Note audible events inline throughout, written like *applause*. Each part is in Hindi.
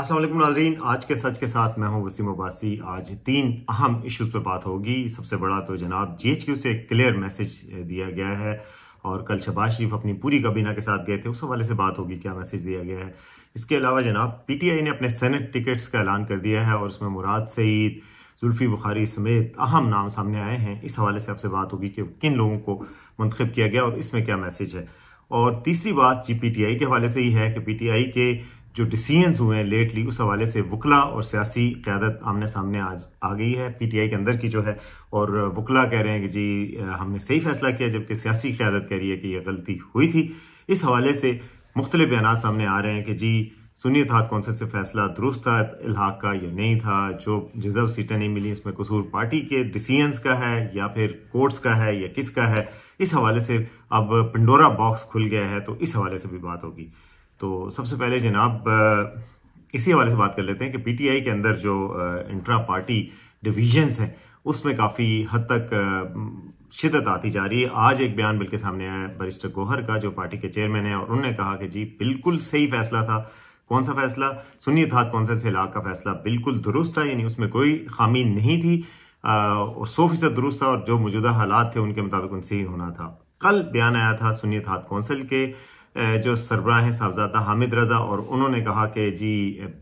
असलम नाजरीन आज के सच के साथ मैं हूं वसीम अब्बासी आज तीन अहम इश्यूज पर बात होगी सबसे बड़ा तो जनाब जीएचक्यू से क्लियर मैसेज दिया गया है और कल शबाज शरीफ अपनी पूरी काबीना के साथ गए थे उस हवाले से बात होगी क्या मैसेज दिया गया है इसके अलावा जनाब पीटीआई ने अपने सेनेट टिकट्स का ऐलान कर दिया है और उसमें मुराद सईद जुल्फी बुखारी समेत अहम नाम सामने आए हैं इस हवाले से आपसे बात होगी कि किन लोगों को मंतखब किया गया और इसमें क्या मैसेज है और तीसरी बात जी पी टी आई के हवाले से ही है कि पी टी आई के जो डिसीजंस हुए हैं लेटली उस हवाले से वकला और सियासी क्यादत आमने सामने आज आ गई है पीटीआई के अंदर की जो है और वकला कह रहे हैं कि जी हमने सही फैसला किया जबकि सियासी क्यादत कह रही है कि यह गलती हुई थी इस हवाले से मुख्तलिफ बयान सामने आ रहे हैं कि जी सुनिए था कौन से फैसला दुरुस्त था इलाहा का या नहीं था जो रिजर्व सीटें नहीं मिली इसमें कसूर पार्टी के डिसीजंस का है या फिर कोर्ट्स का है या किसका है इस हवाले से अब पंडोरा बॉक्स खुल गया है तो इस हवाले से भी बात होगी तो सबसे पहले जनाब इसी हवाले से बात कर लेते हैं कि पीटीआई के अंदर जो इंट्रा पार्टी डिवीजन्स हैं उसमें काफ़ी हद तक शिदत आती जा रही है आज एक बयान बिल के सामने आया बरिस्टर गोहर का जो पार्टी के चेयरमैन है और उन्होंने कहा कि जी बिल्कुल सही फैसला था कौन सा फैसला सुनिए था कौंसिल से इलाक का फैसला बिल्कुल दुरुस्त था यानी उसमें कोई खामी नहीं थी और सौ फीसद दुरुस्त था और जो मौजूदा हालात थे उनके मुताबिक उनसे ही होना था कल बयान आया था सुनिए था कौंसिल के जो सरबरा हैं साहबजादा हामिद रज़ा और उन्होंने कहा कि जी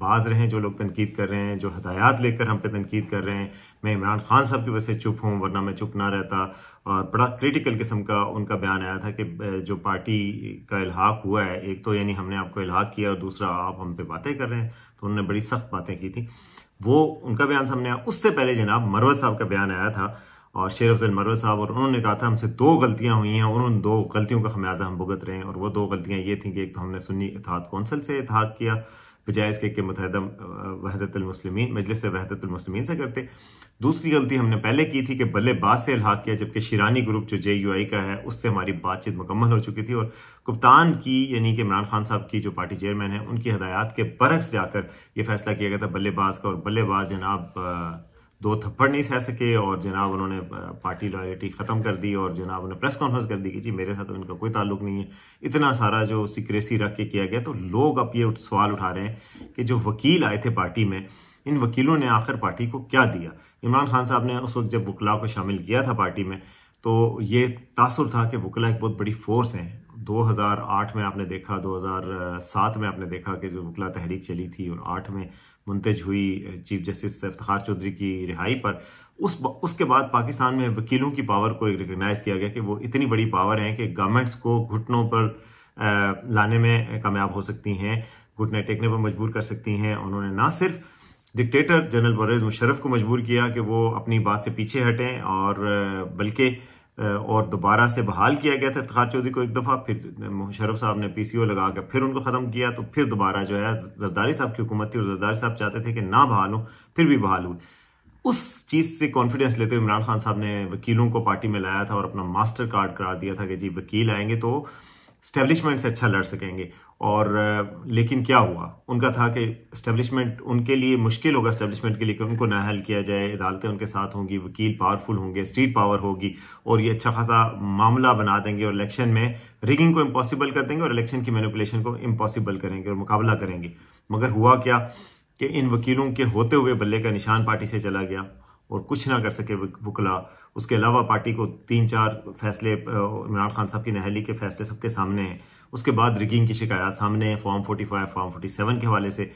बाज हैं जो लोग तनकीद कर रहे हैं जो हदायत लेकर हम पे तनकीद कर रहे हैं मैं इमरान खान साहब की वजह से चुप हूँ वरना मैं चुप ना रहता और बड़ा क्रिटिकल किस्म का उनका बयान आया था कि जो पार्टी का इलाहाक हुआ है एक तो यानी हमने आपको इलाहाक किया और दूसरा आप हम पे बातें कर रहे हैं तो उन्होंने बड़ी सख्त बातें की थी वो उनका बयान सामने आया उससे पहले जनाब मरवत साहब का बयान आया था और शेर अफजल मरव साहब और उन्होंने कहा था हमसे दो गलतियां हुई हैं और उन दो गलतियों का खमियाजा हम भुगत रहे हैं और वो दो गलतियां ये थी कि एक तो हमने सुन्नी इतिहाद कौंसिल से इतिहाद किया बजाय इसके कि मुतहदा वहदतलमसलम मजलिस वहदतलमसलम से करते दूसरी गलती हमने पहले की थी कि बल्लेबाज से इलाहा किया जबकि शिरानी ग्रुप जो जे यू आई का है उससे हमारी बातचीत मुकम्मल हो चुकी थी और कप्तान की यानी कि इमरान खान साहब की जो पार्टी चेयरमैन है उनकी हदायत के बरक्स जाकर यह फैसला किया गया था बल्लेबाज का और बल्लेबाज जनाब दो थप्पड़ नहीं सह सके और जनाब उन्होंने पार्टी लॉयल्टी ख़त्म कर दी और जनाब उन्होंने प्रेस कॉन्फ्रेंस कर दी कि जी मेरे साथ तो इनका कोई ताल्लुक नहीं है इतना सारा जो सिक्रेसी रख के किया गया तो लोग अब ये सवाल उठा रहे हैं कि जो वकील आए थे पार्टी में इन वकीलों ने आखिर पार्टी को क्या दिया इमरान खान साहब ने उस वक्त जब वकला को शामिल किया था पार्टी में तो ये तासर था कि वकला एक बहुत बड़ी फोर्स हैं 2008 में आपने देखा 2007 में आपने देखा कि जो वकला तहरीक चली थी और आठ में मुंतज हुई चीफ जस्टिस इफ्तार चौधरी की रिहाई पर उस उसके बाद पाकिस्तान में वकीलों की पावर को रिकगनाइज़ किया गया कि वो इतनी बड़ी पावर हैं कि गवर्नमेंट्स को घुटनों पर लाने में कामयाब हो सकती हैं घुटने टेकने पर मजबूर कर सकती हैं उन्होंने ना सिर्फ डिक्टेटर जनरल परवेज मुशरफ को मजबूर किया कि वो अपनी बात से पीछे हटें और बल्कि और दोबारा से बहाल किया गया था इफ्तार चौधरी को एक दफ़ा फिर मुशरफ साहब ने पी सी ओ लगा कर फिर उनको ख़त्म किया तो फिर दोबारा जो है जरदारी साहब की हुकूमत थी और जरदारी साहब चाहते थे कि ना बहाल हो फिर भी बहाल हुई उस चीज़ से कॉन्फिडेंस लेते हुए इमरान खान साहब ने वकीलों को पार्टी में लाया था और अपना मास्टर कार्ड करार दिया था कि जी वकील आएंगे तो स्टैब्लिशमेंट से अच्छा लड़ सकेंगे और लेकिन क्या हुआ उनका था कि स्टैब्लिशमेंट उनके लिए मुश्किल होगा स्टैब्लिशमेंट के लिए कि उनको ना हल किया जाए अदालतें उनके साथ होंगी वकील पावरफुल होंगे स्ट्रीट पावर होगी और ये अच्छा खासा मामला बना देंगे और इलेक्शन में रिगिंग को इम्पॉसिबल कर देंगे और इलेक्शन की मैनिपुलेशन को इम्पॉसिबल करेंगे और मुकाबला करेंगे मगर हुआ क्या कि इन वकीलों के होते हुए बल्ले का निशान पार्टी से चला गया और कुछ ना कर सके बुकला उसके अलावा पार्टी को तीन चार फैसले इमरान खान साहब की नहली के फैसले सबके सामने हैं उसके बाद रिगिंग की शिकायत सामने है form forty five form forty seven के हवाले से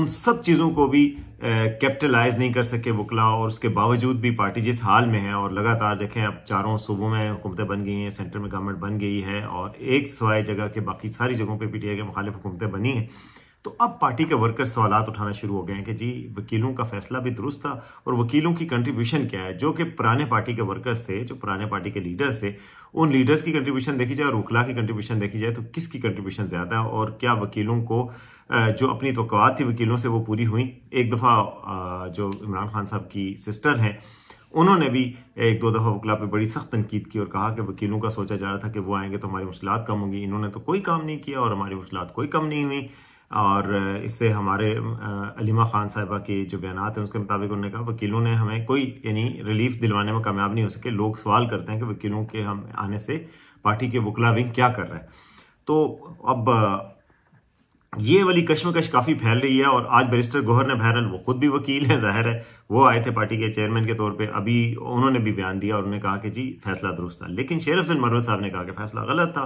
उन सब चीज़ों को भी कैपिटलाइज नहीं कर सके वकला और उसके बावजूद भी पार्टी जिस हाल में है और लगातार देखें अब चारों सूबों में हुकूमतें बन गई हैं सेंटर में गवर्नमेंट बन गई है और एक सवाए जगह के बाकी सारी जगहों पर पी टी आई के मुखालिफ हुकूमतें बनी हैं तो अब पार्टी के वर्कर्स सवाल उठाना शुरू हो गए हैं कि जी वकीलों का फैसला भी दुरुस्त था और वकीलों की कंट्रीब्यूशन क्या है जो कि पुराने पार्टी के वर्कर्स थे जो पुराने पार्टी के लीडर्स थे उन लीडर्स की कंट्रीब्यूशन देखी जाए और वकला की कंट्रीब्यूशन देखी जाए तो किसकी कंट्रीब्यूशन ज़्यादा है और क्या वकीलों को जो अपनी तो थी वकीलों से वो पूरी हुई एक दफ़ा जो इमरान खान साहब की सिस्टर हैं उन्होंने भी एक दो दफ़ा वकला पे बड़ी सख्त तनकीद की और कहा कि वकीलों का सोचा जा रहा था कि वो आएंगे तो हमारी मुश्किल कम होंगी इन्होंने तो कोई काम नहीं किया और हमारी मुश्किल कोई कम नहीं हुई और इससे हमारे अलीमा खान साहिबा के जो बयान हैं उसके मुताबिक उन्होंने कहा वकीलों ने हमें कोई यानी रिलीफ दिलवाने में कामयाब नहीं हो सके लोग सवाल करते हैं कि वकीलों के हम आने से पार्टी के वकला विंग क्या कर रहे हैं तो अब ये वाली कश्मकश काफ़ी फैल रही है और आज बैरिस्टर गोहर ने बहरहाल वो खुद भी वकील हैं जाहिर है वो आए थे पार्टी के चेयरमैन के तौर पे अभी उन्होंने भी बयान दिया और उन्होंने कहा कि जी फैसला दुरुस्त था लेकिन शेर अफजल मरवत साहब ने कहा कि फैसला गलत था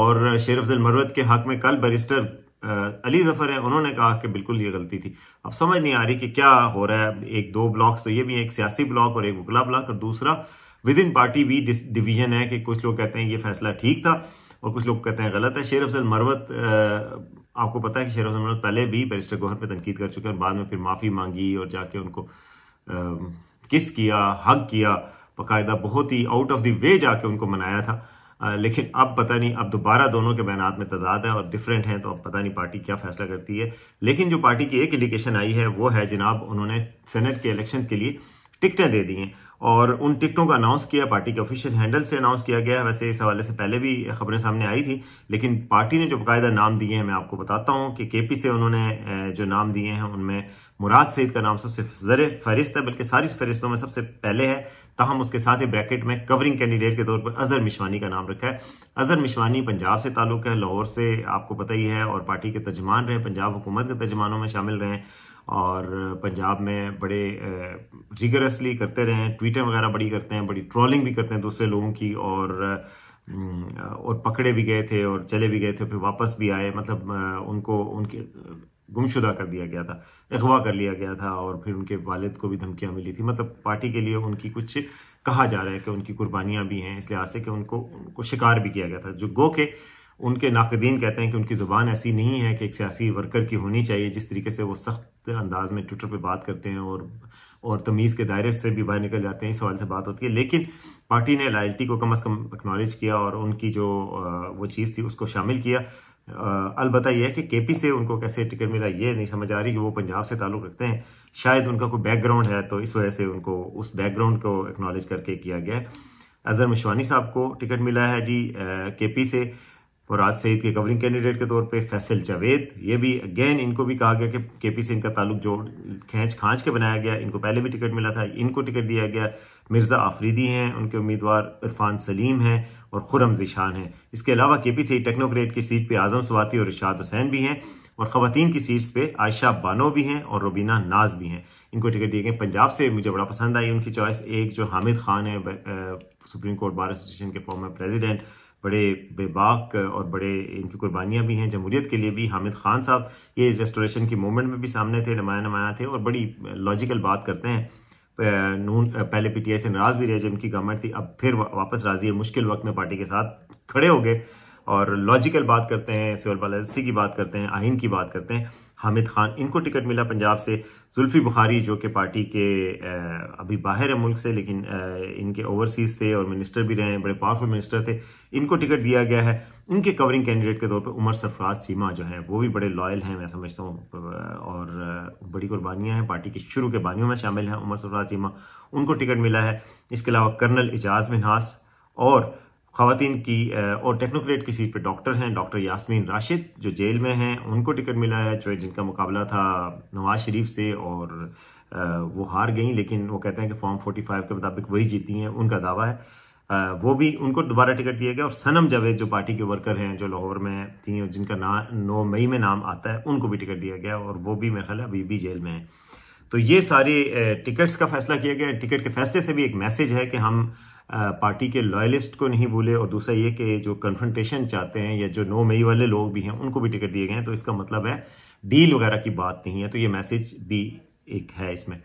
और शेर अफजल मरवत के हक में कल बैरिस्टर अली ज़फ़र है उन्होंने कहा कि बिल्कुल ये गलती थी अब समझ नहीं आ रही कि क्या हो रहा है एक दो ब्लॉक्स तो ये भी एक सियासी ब्लॉक और एक वकला ब्लॉक और दूसरा विद इन पार्टी भी डिवीजन है कि कुछ लोग कहते हैं ये फैसला ठीक था और कुछ लोग कहते हैं गलत है शेर अफजल मरवत आपको पता है कि शेर अफजल मरवत पहले भी बैरिस्टर गोहर पर तनकीद कर चुके हैं बाद में फिर माफ़ी मांगी और जाके उनको किस किया हक किया बाकायदा बहुत ही आउट ऑफ द वे जाके उनको मनाया था लेकिन अब पता नहीं अब दोबारा दोनों के बयान में तजाद है और डिफरेंट हैं तो अब पता नहीं पार्टी क्या फैसला करती है लेकिन जो पार्टी की एक इंडिकेशन आई है वो है जनाब उन्होंने सेनेट के इलेक्शन के लिए टिकटें दे दी हैं और उन टिकटों का अनाउंस किया पार्टी के ऑफिशियल हैंडल से अनाउंस किया गया है वैसे इस हवाले से पहले भी खबरें सामने आई थी लेकिन पार्टी ने जो बाकायदा नाम दिए हैं मैं आपको बताता हूँ कि के पी से उन्होंने जो नाम दिए हैं उनमें मुराद सईद का नाम सबसे जर फहरिस्त है बल्कि सारी फहरिस्तों में सबसे पहले है तहम उसके साथ ही ब्रैकेट में कवरिंग कैंडिडेट के तौर पर अजहर मिशवानी का नाम रखा है अजहर मिशवानी पंजाब से ताल्लुक है लाहौर से आपको पता ही है और पार्टी के तर्जमान रहे पंजाब हुकूमत के तर्जमानों में शामिल रहे हैं और पंजाब में बड़े रिगरसली करते रहे हैं ट्वीटें वगैरह बड़ी करते हैं बड़ी ट्रोलिंग भी करते हैं दूसरे लोगों की और और पकड़े भी गए थे और चले भी गए थे फिर वापस भी आए मतलब उनको उनके गुमशुदा कर दिया गया था अगवा कर लिया गया था और फिर उनके वालिद को भी धमकियाँ मिली थी मतलब पार्टी के लिए उनकी कुछ कहा जा रहा है कि उनकी कुर्बानियाँ भी हैं इस लिहाज से कि उनको उनको शिकार भी किया गया था जो गो के उनके नाकदीन कहते हैं कि उनकी ज़ुबान ऐसी नहीं है कि एक सियासी वर्कर की होनी चाहिए जिस तरीके से वो सख्त अंदाज में ट्विटर पर बात करते हैं और और तमीज़ के दायरे से भी बाहर निकल जाते हैं इस सवाल से बात होती है लेकिन पार्टी ने लायल्टी को कम अज़ कम एक्नॉलेज किया और उनकी जो वो चीज़ थी उसको शामिल किया अलबत्त यह है कि के पी से उनको कैसे टिकट मिला ये नहीं समझ आ रही कि वो पंजाब से ताल्लुक़ रखते हैं शायद उनका कोई बैकग्राउंड है तो इस वजह से उनको उस बैकग्राउंड को एक्नॉलेज करके किया गया है अजहर मशवानी साहब को टिकट मिला है जी के पी से फराज सईद के कवरिंग कैंडिडेट के तौर पे फैसल जावेद ये भी अगेन इनको भी कहा गया कि के पी सिंह इनका ताल्लुक जोड़ खींच खांच के बनाया गया इनको पहले भी टिकट मिला था इनको टिकट दिया गया मिर्ज़ा आफरीदी हैं उनके उम्मीदवार इरफान सलीम हैं और खुरम जिशान हैं इसके अलावा के पी सी टेक्नोक्रेट की सीट पर आज़म स्वाति और इर्शाद हुसैन भी हैं और ख़वान की सीट्स पे आयशा बानो भी हैं और रुबीना नाज भी हैं इनको टिकट दिए गए पंजाब से मुझे बड़ा पसंद आई उनकी चॉइस एक जो हामिद खान है सुप्रीम कोर्ट बार एसोसिएशन के फॉर्मर प्रेजिडेंट बड़े बेबाक और बड़े इनकी कुर्बानियाँ भी हैं जमहूरीत के लिए भी हामिद खान साहब ये रेस्टोरेशन की मूवमेंट में भी सामने थे नमाया नमाया थे और बड़ी लॉजिकल बात करते हैं नून पहले पीटीआई से नाराज़ भी रहे जब इनकी गवर्नमेंट थी अब फिर वापस राजी है मुश्किल वक्त में पार्टी के साथ खड़े हो गए और लॉजिकल बात करते हैं सिविल पॉलिसी की बात करते हैं आइन की बात करते हैं हामिद खान इनको टिकट मिला पंजाब से जुल्फी बुखारी जो कि पार्टी के अभी बाहर है मुल्क से लेकिन इनके ओवरसीज़ थे और मिनिस्टर भी रहे हैं बड़े पावरफुल मिनिस्टर थे इनको टिकट दिया गया है इनके कवरिंग कैंडिडेट के तौर पे उमर सरफराज सीमा जो हैं वो भी बड़े लॉयल हैं मैं समझता हूँ और बड़ी कुर्बानियाँ हैं पार्टी के शुरू के बानियों में शामिल हैं उमर सरफराज सीमा उनको टिकट मिला है इसके अलावा कर्नल एजाज मिनहास और खातन की और टेक्नोक्रेट की सीट पर डॉक्टर हैं डॉक्टर यासमीन राशिद जो जेल में हैं उनको टिकट मिला है जो जिनका मुकाबला था नवाज शरीफ से और वो हार गई लेकिन वो कहते हैं कि फॉर्म 45 के मुताबिक वही जीती हैं उनका दावा है वो भी उनको दोबारा टिकट दिया गया और सनम जावेद जो पार्टी के वर्कर हैं जो लाहौर में थी जिनका नाम नौ मई में नाम आता है उनको भी टिकट दिया गया और वो भी मेरा ख्याल अभी भी जेल में है तो ये सारे टिकट्स का फैसला किया गया टिकट के फैसले से भी एक मैसेज है कि हम पार्टी के लॉयलिस्ट को नहीं भूले और दूसरा ये कि जो कन्फ्रंटेशन चाहते हैं या जो नो मई वाले लोग भी हैं उनको भी टिकट दिए गए हैं तो इसका मतलब है डील वगैरह की बात नहीं है तो ये मैसेज भी एक है इसमें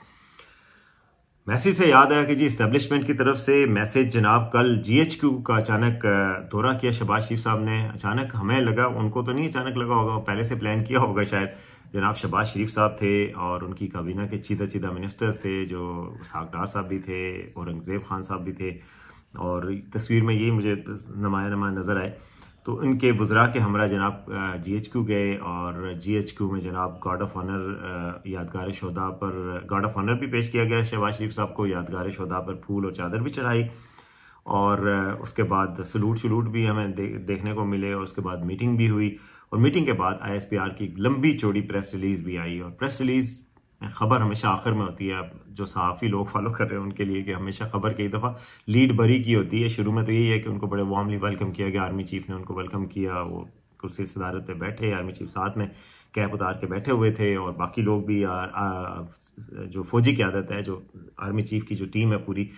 मैसेज से याद आया कि जी इस्टेब्लिशमेंट की तरफ से मैसेज जनाब कल जीएचक्यू का अचानक दौरा किया शहबाज शरीफ साहब ने अचानक हमें लगा उनको तो नहीं अचानक लगा होगा पहले से प्लान किया होगा शायद जनाब शहबाज शरीफ साहब थे और उनकी काबीना के चीदा चीदा मिनिस्टर्स थे जो सागडार साहब भी थे औरंगज़ेब खान साहब भी थे और तस्वीर में यही मुझे नमाया नमा नज़र आए तो इनके बुजरा के हमरा जनाब जी एच क्यू गए और जी एच क्यू में जनाब गार्ड ऑफ ऑनर यादगार शहदा पर गार्ड ऑफ ऑनर भी पेश किया गया शहबाज शरीफ साहब को यादगार शहदा पर फूल और चादर भी चढ़ाई और उसके बाद सलूट शलूट भी हमें दे, देखने को मिले और उसके बाद मीटिंग भी हुई और मीटिंग के बाद आईएसपीआर की लंबी चौड़ी प्रेस रिलीज़ भी आई और प्रेस रिलीज़ खबर हमेशा आखिर में होती है जो सहाफ़ी लोग फॉलो कर रहे हैं उनके लिए कि हमेशा खबर कई दफ़ा लीड बरी की होती है शुरू में तो यही है कि उनको बड़े वार्मली वेलकम किया गया आर्मी चीफ ने उनको वेलकम किया वो कुर्सी सदारत पे बैठे आर्मी चीफ साथ में कैप उतार के बैठे हुए थे और बाकी लोग भी आ, आ, जो फौजी की आदत है जो आर्मी चीफ की जो टीम है पूरी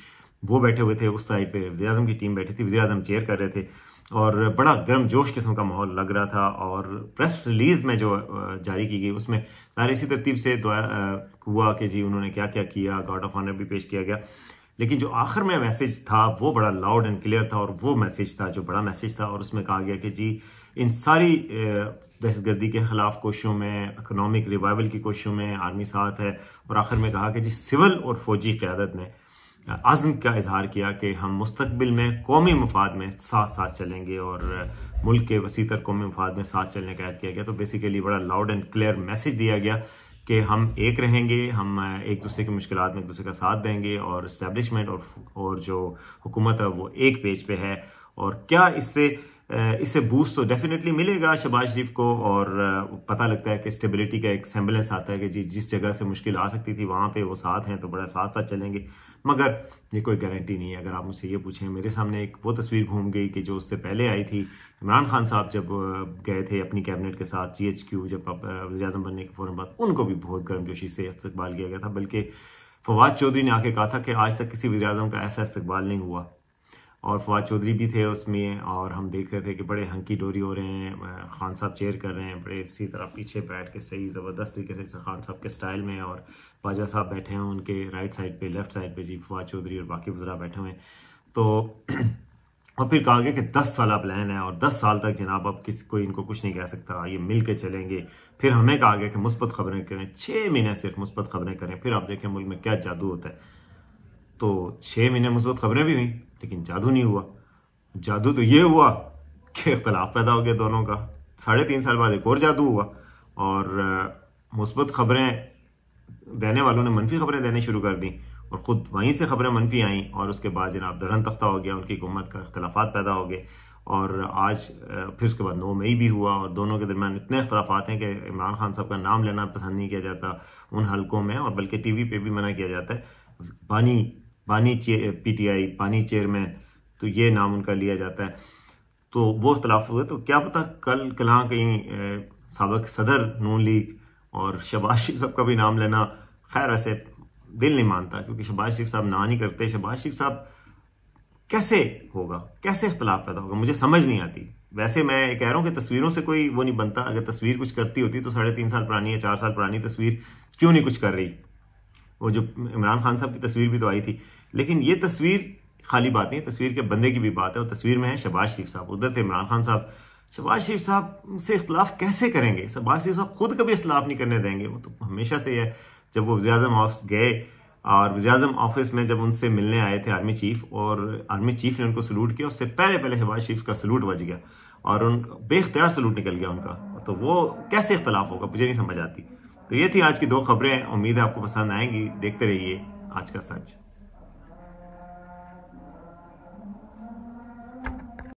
वो बैठे हुए थे उस साइड पर वजी की टीम बैठी थी वजी चेयर कर रहे थे और बड़ा गर्म जोश किस्म का माहौल लग रहा था और प्रेस रिलीज़ में जो जारी की गई उसमें सारे इसी तरतीब से हुआ कि जी उन्होंने क्या क्या किया गार्ड ऑफ ऑनर भी पेश किया गया लेकिन जो आखिर में मैसेज था वो बड़ा लाउड एंड क्लियर था और वो मैसेज था जो बड़ा मैसेज था और उसमें कहा गया कि जी इन सारी दहशतगर्दी के ख़िलाफ़ कोशिशों में इकनॉमिक रिवाइवल की कोशिशों में आर्मी साथ है और आखिर में कहा कि जी सिविल और फौजी क्यादत ने आज़म का इजहार किया कि हम मुस्तबिल में कौमी मफाद में साथ साथ चलेंगे और मुल्क के वसी तर कौमी मफाद में साथ चलने का ऐद किया गया तो बेसिकली बड़ा लाउड एंड क्लियर मैसेज दिया गया कि हम एक रहेंगे हम एक दूसरे की मुश्किल में एक दूसरे का साथ देंगे और इस्टेबलिशमेंट और और जो हुकूमत है वो एक पेज पे है और क्या इससे इससे बूस्ट तो डेफिनेटली मिलेगा शबाज शरीफ को और पता लगता है कि स्टेबिलिटी का एक सेम्बलेंस आता है कि जी जिस जगह से मुश्किल आ सकती थी वहाँ पे वो साथ हैं तो बड़ा साथ साथ चलेंगे मगर ये कोई गारंटी नहीं है अगर आप मुझसे ये पूछें मेरे सामने एक वो तस्वीर घूम गई कि जो उससे पहले आई थी इमरान खान साहब जब गए थे अपनी कैबिनेट के साथ जी एच क्यू जब वजी अजम बनने के फ़ौरन बाद उनको भी बहुत गर्मजोशी से इस्तकबाल किया गया था बल्कि फवाद चौधरी ने आके कहा था कि आज तक किसी वजी का ऐसा इस्तकबाल नहीं हुआ और फवाद चौधरी भी थे उसमें और हम देख रहे थे कि बड़े हंकी डोरी हो रहे हैं खान साहब चेयर कर रहे हैं बड़े इसी तरह पीछे बैठ के सही ज़बरदस्त तरीके से खान साहब के स्टाइल में और बाजा साहब बैठे हैं उनके राइट साइड पे लेफ्ट साइड पे जी फवाद चौधरी और बाकी वजरा बैठे हुए हैं तो *clears throat* और फिर कहा गया कि दस साल प्लान है और दस साल तक जनाब अब किसी कोई इनको कुछ नहीं कह सकता ये मिल के चलेंगे फिर हमें कहा गया कि मुस्बत खबरें करें छः महीने सिर्फ मुस्बत खबरें करें फिर आप देखें मुल्क में क्या जादू होता है तो छः महीने मुस्बत खबरें भी हुई लेकिन जादू नहीं हुआ जादू तो ये हुआ कि इख्तलाफ पैदा हो गया दोनों का साढ़े तीन साल बाद एक और जादू हुआ और मुस्बत खबरें देने वालों ने मनफी खबरें देने शुरू कर दी और ख़ुद वहीं से खबरें मनफी आईं और उसके बाद जनाब दरन तख्ता हो गया उनकी हुकूमत का अख्तलाफ पैदा हो गए और आज फिर उसके बाद नौ मई भी हुआ और दोनों के दरमियान इतने अख्तलाफात हैं कि इमरान खान साहब का नाम लेना पसंद नहीं किया जाता उन हलकों में और बल्कि टी वी पर भी मना किया जाता है बानी बानी चे पीटीआई पानी चेयरमैन तो ये नाम उनका लिया जाता है तो वो अख्तलाफ हुए तो क्या पता कल कहाँ कहीं सबक सदर नून लीग और शबाज शेख साहब का भी नाम लेना खैर ऐसे दिल नहीं मानता क्योंकि शबाज शेख साहब ना नहीं करते शबाज शेख साहब कैसे होगा कैसे अख्तलाफ पैदा होगा मुझे समझ नहीं आती वैसे मैं कह रहा हूँ कि तस्वीरों से कोई वो नहीं बनता अगर तस्वीर कुछ करती होती तो साढ़े तीन साल पुरानी या चार साल पुरानी तस्वीर क्यों नहीं कुछ कर रही वो जो इमरान खान साहब की तस्वीर भी तो आई थी लेकिन ये तस्वीर खाली बात नहीं तस्वीर के बंदे की भी बात है और तस्वीर में है शबाज शरीफ साहब उधर थे इमरान खान साहब शबाज शरीफ साहब से इख्तलाफ कैसे करेंगे शबाज शरीफ साहब खुद कभी इख्तलाफ नहीं करने देंगे वो तो हमेशा से है जब वो वजी ऑफिस गए और वजी ऑफिस में जब उनसे मिलने आए थे आर्मी चीफ और आर्मी चीफ ने उनको सलूट किया उससे पहले पहले शबाज शरीफ का सलूट बज गया और उन बेख्तियार सलूट निकल गया उनका तो वो कैसे इख्तलाफ होगा मुझे नहीं समझ आती तो ये थी आज की दो खबरें उम्मीद है आपको पसंद आएंगी देखते रहिए आज का सच